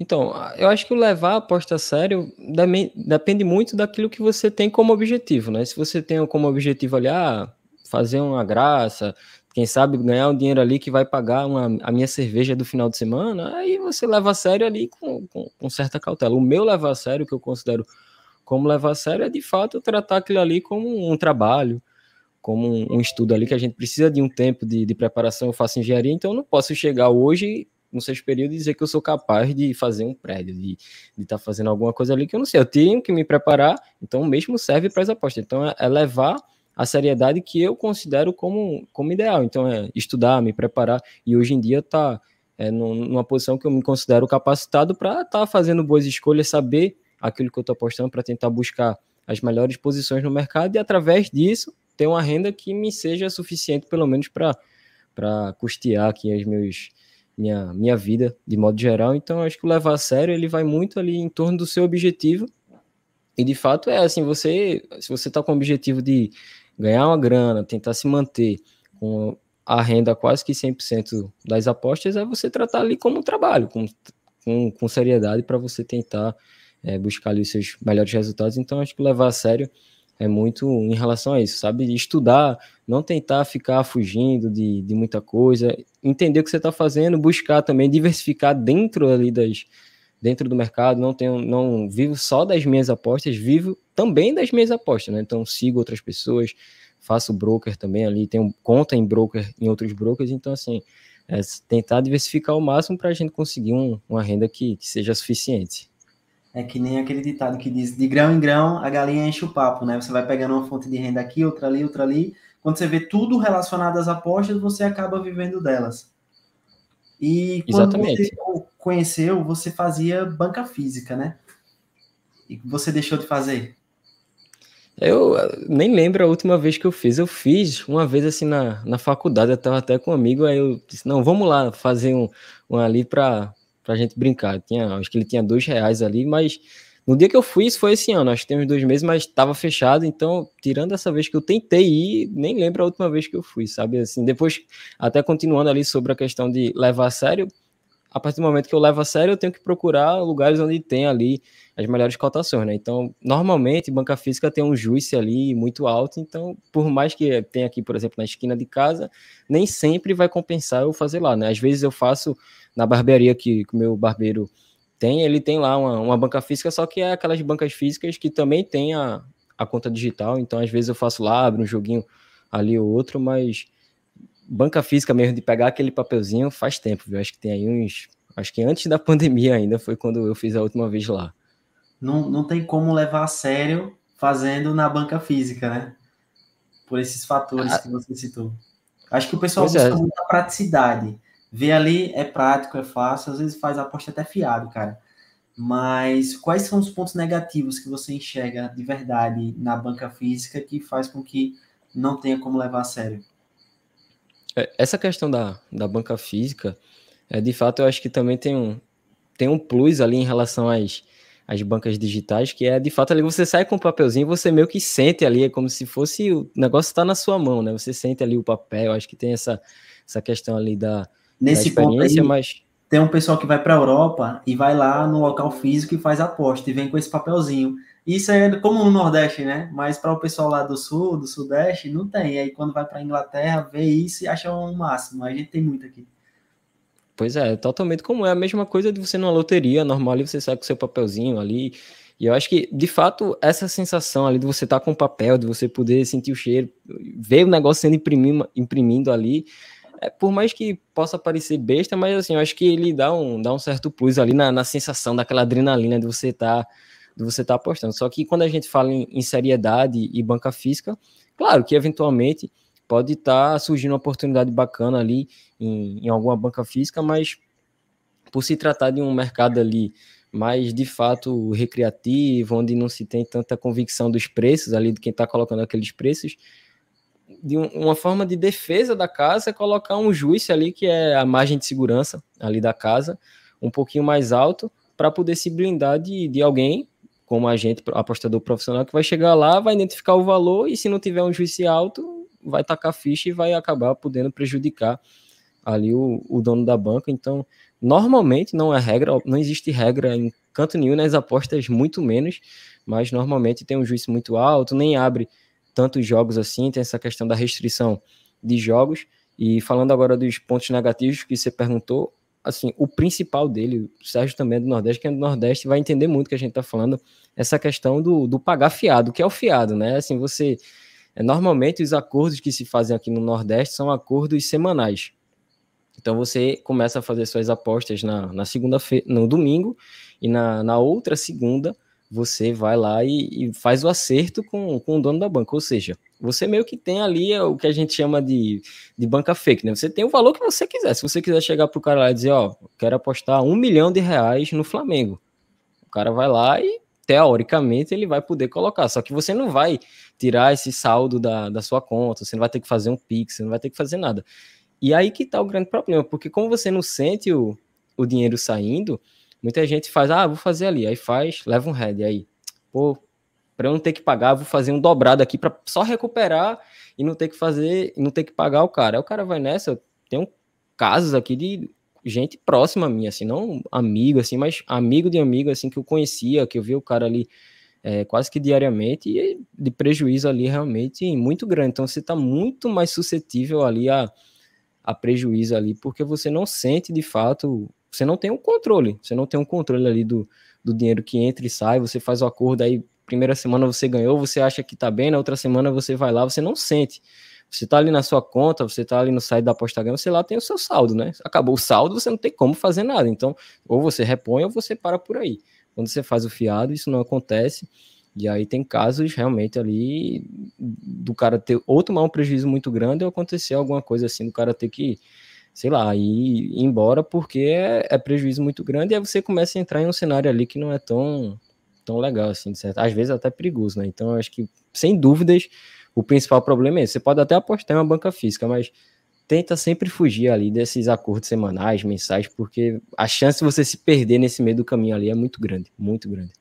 Então, eu acho que o levar a aposta a sério depende muito daquilo que você tem como objetivo, né? Se você tem como objetivo ali, ah, fazer uma graça, quem sabe ganhar um dinheiro ali que vai pagar uma, a minha cerveja do final de semana, aí você leva a sério ali com, com, com certa cautela. O meu levar a sério, que eu considero como levar a sério, é de fato tratar aquilo ali como um trabalho, como um, um estudo ali que a gente precisa de um tempo de, de preparação. Eu faço engenharia, então eu não posso chegar hoje no sexto período e dizer que eu sou capaz de fazer um prédio, de estar tá fazendo alguma coisa ali que eu não sei. Eu tenho que me preparar, então mesmo serve para as apostas. Então é, é levar a seriedade que eu considero como, como ideal. Então é estudar, me preparar e hoje em dia tá é, numa posição que eu me considero capacitado para estar tá fazendo boas escolhas, saber aquilo que eu estou apostando para tentar buscar as melhores posições no mercado e através disso ter uma renda que me seja suficiente pelo menos para para custear aqui os meus minha, minha vida de modo geral. Então, acho que levar a sério ele vai muito ali em torno do seu objetivo. E de fato é assim, você se você está com o objetivo de ganhar uma grana, tentar se manter com a renda quase que 100% das apostas, é você tratar ali como um trabalho, com, com, com seriedade para você tentar é, buscar ali os seus melhores resultados. Então, acho que levar a sério é muito em relação a isso, sabe? Estudar, não tentar ficar fugindo de, de muita coisa, entender o que você está fazendo, buscar também diversificar dentro ali das dentro do mercado, não tenho, não vivo só das minhas apostas, vivo também das minhas apostas, né? Então sigo outras pessoas, faço broker também ali, tenho conta em broker, em outros brokers, então assim, é tentar diversificar ao máximo para a gente conseguir um, uma renda que, que seja suficiente. É que nem aquele ditado que diz: de grão em grão, a galinha enche o papo, né? Você vai pegando uma fonte de renda aqui, outra ali, outra ali. Quando você vê tudo relacionado às apostas, você acaba vivendo delas. E quando Exatamente. você conheceu, você fazia banca física, né? E você deixou de fazer? Eu eh, nem lembro a última vez que eu fiz. Eu fiz uma vez assim na, na faculdade, eu estava até com um amigo, aí eu disse, não, vamos lá fazer um, um ali para pra gente brincar. tinha, acho que ele tinha dois reais ali, mas no dia que eu fui, isso foi esse ano, acho que tem uns dois meses, mas estava fechado, então, tirando essa vez que eu tentei ir, nem lembro a última vez que eu fui, sabe? Assim, depois, até continuando ali sobre a questão de levar a sério, a partir do momento que eu levo a sério, eu tenho que procurar lugares onde tem ali as melhores cotações, né? Então, normalmente, banca física tem um juice ali muito alto, então, por mais que tenha aqui, por exemplo, na esquina de casa, nem sempre vai compensar eu fazer lá, né? Às vezes eu faço na barbearia que o meu barbeiro tem, ele tem lá uma, uma, banca física, só que é aquelas bancas físicas que também tem a, a conta digital, então às vezes eu faço lá, abro um joguinho ali ou outro, mas banca física mesmo, de pegar aquele papelzinho, faz tempo, viu? Acho que tem aí uns. Acho que antes da pandemia ainda foi quando eu fiz a última vez lá. Não, não tem como levar a sério fazendo na banca física, né? Por esses fatores ah, que você citou. Acho que o pessoal é. busca é. muita praticidade. Ver ali é prático, é fácil, às vezes faz a aposta até fiado, cara. Mas quais são os pontos negativos que você enxerga de verdade na banca física que faz com que não tenha como levar a sério? É, essa questão da, da banca física, é, de fato, eu acho que também tem um, tem um plus ali em relação às, às bancas digitais, que é de fato ali você sai com o um papelzinho, você meio que sente ali, é como se fosse o negócio está na sua mão, né? Você sente ali o papel, acho que tem essa, essa questão ali da, Nesse ponto aí, mas... tem um pessoal que vai para a Europa e vai lá no local físico e faz aposta e vem com esse papelzinho. Isso é como no Nordeste, né? Mas para o pessoal lá do Sul, do Sudeste, não tem. aí quando vai para a Inglaterra, vê isso e acha um máximo. A gente tem muito aqui. Pois é, totalmente como é a mesma coisa de você numa loteria normal ali, você sai com seu papelzinho ali. E eu acho que, de fato, essa sensação ali de você estar tá com o papel, de você poder sentir o cheiro, ver o negócio sendo imprimindo, imprimindo ali, é, por mais que possa parecer besta, mas assim, eu acho que ele dá um, dá um certo plus ali na, na sensação daquela adrenalina de você estar tá, de você tá apostando. Só que quando a gente fala em, em seriedade e banca física, claro que eventualmente pode estar tá surgindo uma oportunidade bacana ali em, em alguma banca física, mas por se tratar de um mercado ali mais de fato recreativo, onde não se tem tanta convicção dos preços ali de quem está colocando aqueles preços, de um, uma forma de defesa da casa é colocar um juiz ali, que é a margem de segurança ali da casa, um pouquinho mais alto, para poder se blindar de, de alguém, como agente apostador profissional, que vai chegar lá, vai identificar o valor, e se não tiver um juiz alto, vai tacar ficha e vai acabar podendo prejudicar ali o, o dono da banca. Então, normalmente não é regra, não existe regra em canto nenhum nas apostas, muito menos, mas normalmente tem um juiz muito alto, nem abre tantos jogos assim, tem essa questão da restrição de jogos. E falando agora dos pontos negativos que você perguntou, assim, o principal dele, o Sérgio também é do Nordeste, que é do Nordeste, vai entender muito o que a gente está falando, essa questão do, do pagar fiado, que é o fiado, né? Assim, você. É, normalmente os acordos que se fazem aqui no Nordeste são acordos semanais. Então você começa a fazer suas apostas na, na segunda no domingo, e na, na outra segunda você vai lá e, e faz o acerto com, com o dono da banca. Ou seja, você meio que tem ali é, o que a gente chama de, de banca fake, né? Você tem o valor que você quiser. Se você quiser chegar pro cara lá e dizer, ó, quero apostar um milhão de reais no Flamengo. O cara vai lá e, teoricamente, ele vai poder colocar. Só que você não vai tirar esse saldo da, da sua conta, você não vai ter que fazer um Pix, você não vai ter que fazer nada. E aí que está o grande problema, porque como você não sente o, o dinheiro saindo, Muita gente faz, ah, vou fazer ali, aí faz, leva um head, aí, pô, para eu não ter que pagar, vou fazer um dobrado aqui para só recuperar e não ter que fazer, não ter que pagar o cara. Aí o cara vai nessa, eu tenho casos aqui de gente próxima a mim, assim, não amigo, assim, mas amigo de amigo, assim, que eu conhecia, que eu via o cara ali é, quase que diariamente, e de prejuízo ali realmente muito grande. Então você está muito mais suscetível ali a, a prejuízo ali, porque você não sente de fato você não tem o um controle, você não tem um controle ali do, do dinheiro que entra e sai, você faz o acordo aí, primeira semana você ganhou, você acha que tá bem, na outra semana você vai lá, você não sente. Você tá ali na sua conta, você tá ali no site da aposta ganha, você lá tem o seu saldo, né? Acabou o saldo, você não tem como fazer nada. Então, ou você repõe ou você para por aí. Quando você faz o fiado, isso não acontece. E aí tem casos realmente ali do cara ter ou tomar um prejuízo muito grande ou acontecer alguma coisa assim, do cara ter que sei lá, ir embora porque é, é, prejuízo muito grande, e aí você começa a entrar em um cenário ali que não é tão, tão legal, assim, de certo. às vezes até perigoso, né? Então, acho que, sem dúvidas, o principal problema é esse. Você pode até apostar em uma banca física, mas tenta sempre fugir ali desses acordos semanais, mensais, porque a chance de você se perder nesse meio do caminho ali é muito grande, muito grande.